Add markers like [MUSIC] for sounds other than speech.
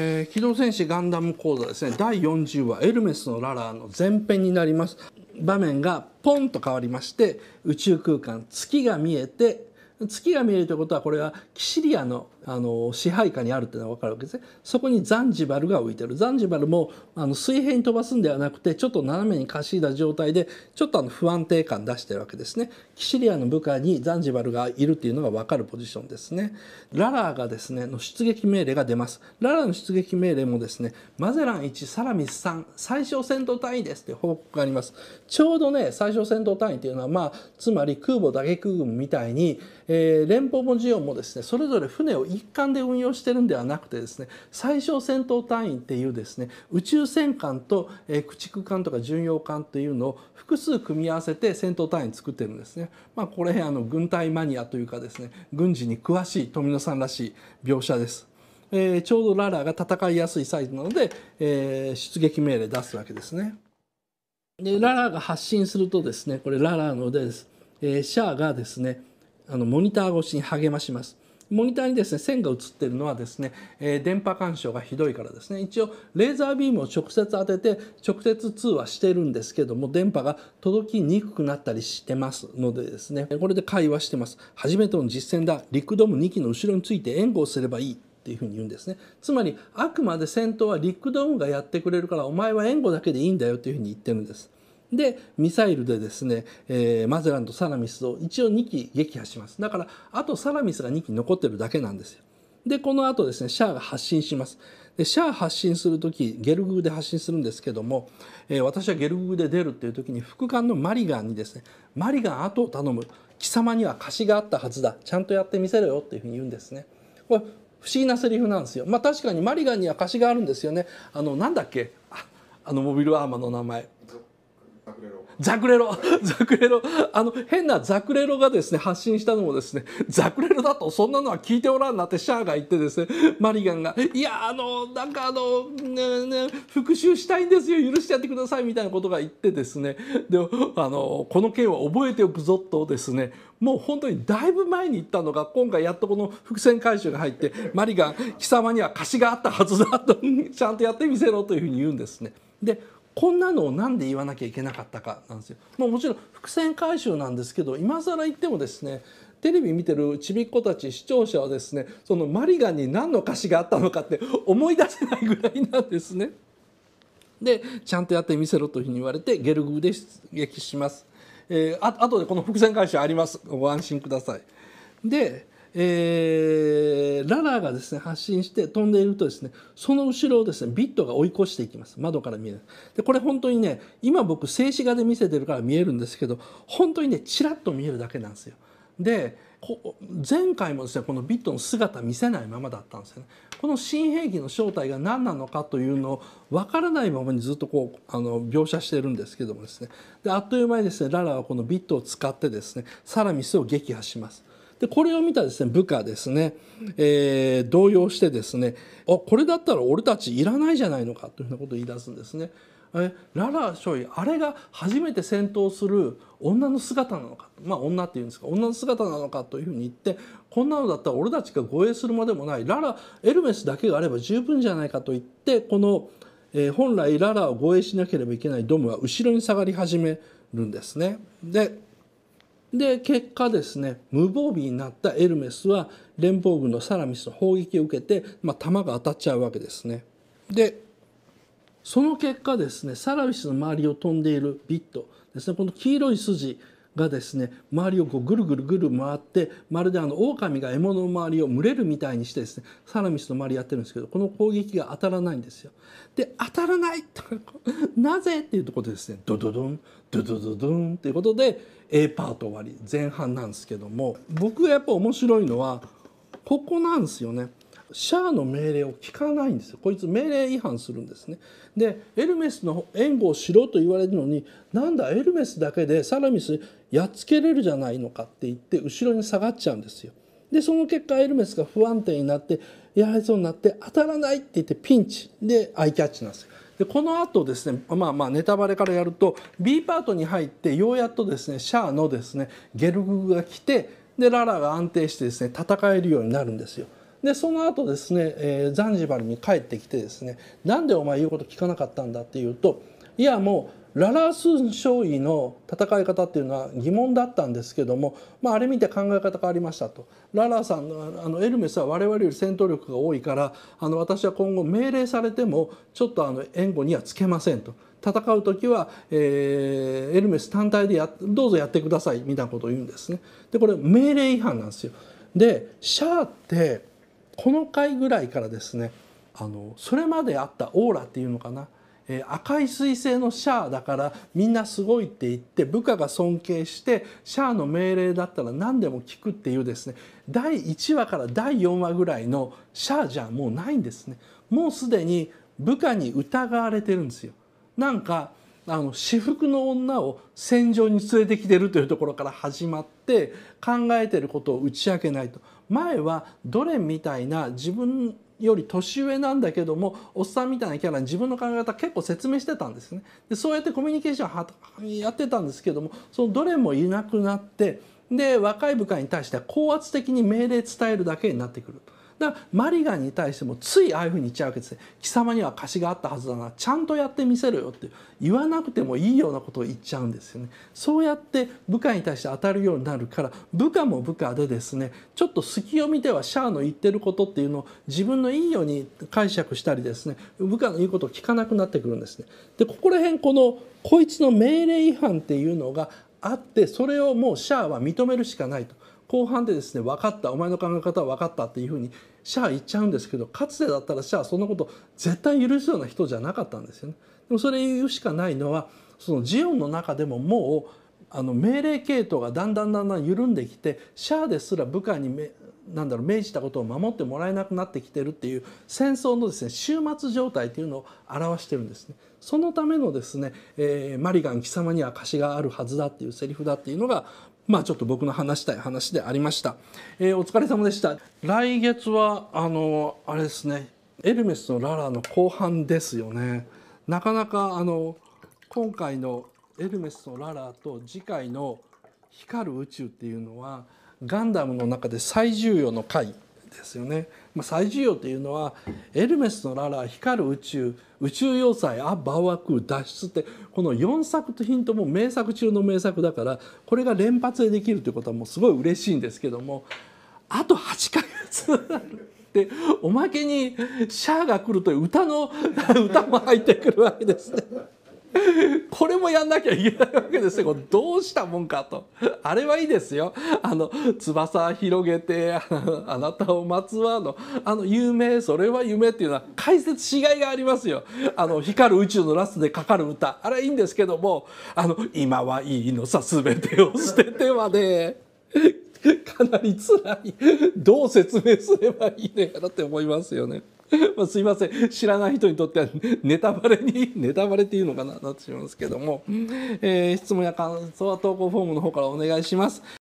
えー、機動戦士ガンダム講座ですね第40話「エルメスのララー」の前編になります場面がポンと変わりまして宇宙空間月が見えて月が見えるということはこれはキシリアのあの支配下にあるっていうのが分かるわけですねそこにザンジバルが浮いてるザンジバルもあの水平に飛ばすんではなくてちょっと斜めにかしいだ状態でちょっとあの不安定感出してるわけですねキシリアの部下にザンジバルがいるっていうのが分かるポジションですねララーがですねの出撃命令が出ますララーの出撃命令もですねマゼラン1サラミス3最小戦闘単位ですいう報告がありますちょうどね最小戦闘単位というのはまあつまり空母打撃軍みたいにえー、連邦もジオンもですねそれぞれ船を一貫で運用してるんではなくてですね最小戦闘隊員っていうですね宇宙戦艦と、えー、駆逐艦とか巡洋艦っていうのを複数組み合わせて戦闘隊員作ってるんですね。まあ、これあの軍隊マニアというかですね軍事に詳しい富野さんらしい描写です。えー、ちょうどララが戦いやすいサイズなので、えー、出撃命令出すわけですね。でララが発信するとですねこれララのです、えー、シャアがですねあのモニター越しに励まします。モニターにですね、線が映ってるのはですね、えー、電波干渉がひどいからですね、一応レーザービームを直接当てて、直接通話してるんですけども、電波が届きにくくなったりしてますのでですね、これで会話してます。初めての実践だ。リクドーム2機の後ろについて援護をすればいい。っていうふに言うんですね。つまり、あくまで戦闘はリックドームがやってくれるから、お前は援護だけでいいんだよっていうふうに言ってるんです。でミサイルでですね、えー、マゼランとサラミスを一応2機撃破しますだからあとサラミスが2機残ってるだけなんですよでこのあとですねシャアが発信しますでシャア発信する時ゲルググで発信するんですけども、えー、私はゲルググで出るっていう時に副官のマリガンにですね「マリガン後を頼む貴様には貸しがあったはずだちゃんとやってみせろよ」っていうふうに言うんですね。これ不思議なセリフなんですよ。まあ確かにマリガンには貸しがあるんですよね。あのなんだっけあのモビルアーマーの名前ザクレロ、ザクレロ、[LAUGHS] あの変なザクレロがですね発信したのもですね、ザクレロだとそんなのは聞いておらんなってシャアが言ってですね、マリガンが、いや、あの、なんかあの、ねね、復讐したいんですよ、許してやってくださいみたいなことが言ってですね、で、あの、この件は覚えておくぞとですね、もう本当にだいぶ前に行ったのが、今回やっとこの伏線回収が入って、マリガン、貴様には貸しがあったはずだと [LAUGHS] ちゃんとやってみせろというふうに言うんですね。で、こんなのを何で言わなきゃいけなかったかなんですよ。まあ、もちろん伏線回収なんですけど今更言ってもですねテレビ見てるちびっ子たち視聴者はですねそのマリガンに何の歌詞があったのかって思い出せないぐらいなんですね。でちゃんとやってみせろというふうに言われてゲルグで出撃します。えー、ああとでこの伏線回収ありますご安心ください。でえー、ララーがですね発進して飛んでいるとですねその後ろをですねビットが追い越していきます窓から見えるでこれ本当にね今僕静止画で見せてるから見えるんですけど本当にねちらっと見えるだけなんですよで前回もですねこのビットの姿見せないままだったんですよねこの新兵器の正体が何なのかというのを分からないままにずっとこうあの描写してるんですけどもですねであっという間にですねララはこのビットを使ってですねサラミスを撃破しますでこれを見たですね部下ですね、えー、動揺してですねあこれだったら俺たちいらないじゃないのかというふうなことを言い出すんですね。えララショイあれが初めて戦闘する女の姿なのかまあ女っていうんですか女の姿なのかというふうに言ってこんなのだったら俺たちが護衛するまでもないララエルメスだけがあれば十分じゃないかと言ってこの、えー、本来ララを護衛しなければいけないドムは後ろに下がり始めるんですね。でで結果ですね無防備になったエルメスは連邦軍のサラミスの砲撃を受けて、まあ、弾が当たっちゃうわけですね。でその結果ですねサラミスの周りを飛んでいるビットですねこの黄色い筋がですね周りをこうぐるぐるぐる回ってまるであの狼が獲物の周りを群れるみたいにしてですねサラミスの周りやってるんですけどこの攻撃が当たらないんですよ。で当たらないなぜっていうところでですねドドドンドドドドンっていうことで A パート終わり前半なんですけども僕がやっぱ面白いのはここなんですよね。シャアの命令を聞かないんですよこいつ命令違反するんですねでエルメスの援護をしろと言われるのになんだエルメスだけでサラミスやっつけれるじゃないのかって言って後ろに下がっちゃうんですよ。でその結果エルメスが不安定になってやられそうになって当たらないって言ってピンチでアイキャッチなんですよ。でこのあとですねまあまあネタバレからやると B パートに入ってようやっとですねシャアのですねゲルグが来てでララが安定してですね戦えるようになるんですよ。でその後ですね、えー、ザンジバルに帰ってきてですね「なんでお前言うこと聞かなかったんだ」って言うと「いやもうララースン少尉の戦い方っていうのは疑問だったんですけども、まあ、あれ見て考え方変わりましたとララーさんあのエルメスは我々より戦闘力が多いからあの私は今後命令されてもちょっとあの援護にはつけませんと。戦う時は、えー、エルメス単体でやどうぞやってくださいみたいなことを言うんですね。でこれ命令違反なんですよ。でシャーってこの回ぐらいからですねあのそれまであったオーラっていうのかなえー、赤い彗星のシャアだからみんなすごいって言って部下が尊敬してシャアの命令だったら何でも聞くっていうですね第1話から第4話ぐらいのシャアじゃもうないんですねもうすでに部下に疑われてるんですよなんかあの私服の女を戦場に連れてきてるというところから始まって考えてることを打ち明けないと前はドレンみたいな自分より年上なんだけどもおっさんみたいなキャラに自分の考え方結構説明してたんですねでそうやってコミュニケーションやってたんですけどもそのどれもいなくなってで若い部下に対しては高圧的に命令伝えるだけになってくると。だからマリガンに対してもついああいうふうに言っちゃうわけですね貴様には貸しがあったはずだなちゃんとやってみせろよって言わなくてもいいようなことを言っちゃうんですよねそうやって部下に対して当たるようになるから部下も部下でですねちょっと隙を見てはシャアの言ってることっていうのを自分のいいように解釈したりですね部下の言うことを聞かなくなってくるんですねでここら辺このこいつの命令違反っていうのがあってそれをもうシャアは認めるしかないと後半でですね分かったお前の考え方は分かったっていうふうにシャア言っちゃうんですけどかつてだったらシャアそんなこと絶対許すような人じゃなかったんですよね。でもそれ言うしかないのはそのジオンの中でももうあの命令系統がだんだんだんだん緩んできてシャアですら部下にめなんだろう命じたことを守ってもらえなくなってきてるっていう戦争のですね終末状態というのを表してるんですね。そのためのですね、えー、マリガン貴様には貸しがあるはずだっていうセリフだっていうのがまあちょっと僕の話したい話でありました、えー、お疲れ様でした来月はあのあれですねエルメスのララの後半ですよねなかなかあの今回のエルメスのララと次回の光る宇宙っていうのはガンダムの中で最重要の回ですよね。まあ、再需要というのはエルメスのララ光る宇宙宇宙要塞ア・バワク脱出ってこの4作品とも名作中の名作だからこれが連発でできるということはもうすごい嬉しいんですけどもあと8ヶ月る。でおまけにシャアが来るという歌の歌も入ってくるわけですね。[LAUGHS] これもやんなきゃいけないわけですよ。どうしたもんかと。あれはいいですよ。あの、翼広げて、[LAUGHS] あなたを待つわの、あの、夢、それは夢っていうのは解説しがいがありますよ。あの、光る宇宙のラストでかかる歌。あれはいいんですけども、あの、今はいいのさ、すべてを捨ててはね、かなり辛い。どう説明すればいいのかなって思いますよね。まあ、すいません。知らない人にとってはネタバレに、ネタバレっていうのかななってしまいますけども、えー、質問や感想は投稿フォームの方からお願いします。